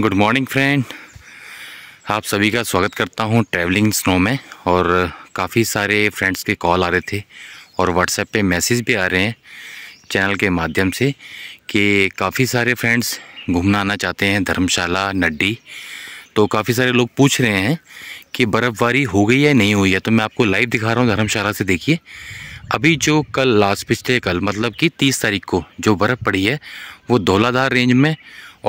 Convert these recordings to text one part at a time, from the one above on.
good morning friend आप सभी का स्वागत करता हूं ट्रैवलिंग स्नो में और काफ़ी सारे फ्रेंड्स के कॉल आ रहे थे और व्हाट्सएप पे मैसेज भी आ रहे हैं चैनल के माध्यम से कि काफ़ी सारे फ्रेंड्स घूमना आना चाहते हैं धर्मशाला नड्डी तो काफ़ी सारे लोग पूछ रहे हैं कि बर्फ़बारी हो गई या नहीं हुई है तो मैं आपको लाइव दिखा रहा हूँ धर्मशाला से देखिए अभी जो कल लास्ट पिछले कल मतलब कि तीस तारीख को जो बर्फ़ पड़ी है वो धौलाधार रेंज में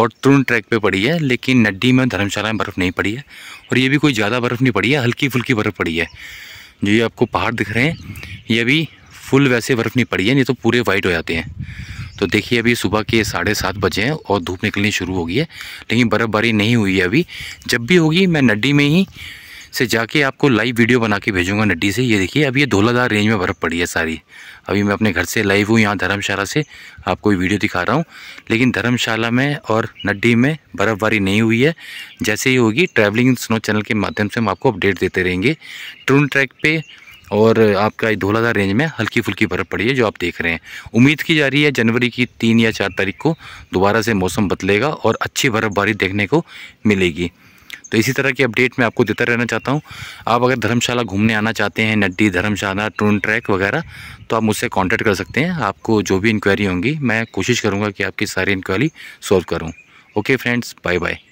और तुरंत ट्रैक पे पड़ी है लेकिन नड्डी में धर्मशाला में बर्फ़ नहीं पड़ी है और ये भी कोई ज़्यादा बर्फ़ नहीं पड़ी है हल्की फुल्की बर्फ़ पड़ी है जो ये आपको पहाड़ दिख रहे हैं ये भी फुल वैसे बर्फ़ नहीं पड़ी है नहीं तो पूरे वाइट हो जाते हैं तो देखिए अभी सुबह के साढ़े सात बजे हैं और धूप निकलनी शुरू हो गई है लेकिन बर्फ़बारी नहीं हुई है अभी जब भी होगी मैं नड्डी में ही से जाके आपको लाइव वीडियो बना के भेजूंगा नड्डी से ये देखिए अब ये धोलाधार रेंज में बर्फ़ पड़ी है सारी अभी मैं अपने घर से लाइव हूँ यहाँ धर्मशाला से आपको ये वीडियो दिखा रहा हूँ लेकिन धर्मशाला में और नड्डी में बर्फ़बारी नहीं हुई है जैसे ही होगी ट्रैवलिंग स्नो चैनल के माध्यम से हम आपको अपडेट देते रहेंगे ट्रून ट्रैक पर और आपका ये धोलाधार रेंज में हल्की फुल्की बर्फ़ पड़ी है जो आप देख रहे हैं उम्मीद की जा रही है जनवरी की तीन या चार तारीख को दोबारा से मौसम बदलेगा और अच्छी बर्फ़बारी देखने को मिलेगी तो इसी तरह की अपडेट मैं आपको देता रहना चाहता हूँ आप अगर धर्मशाला घूमने आना चाहते हैं नड्डी धर्मशाला टून ट्रैक वगैरह तो आप मुझसे कॉन्टैक्ट कर सकते हैं आपको जो भी इंक्वायरी होंगी मैं कोशिश करूँगा कि आपकी सारी इंक्वायरी सॉल्व करूँ ओके फ्रेंड्स बाय बाय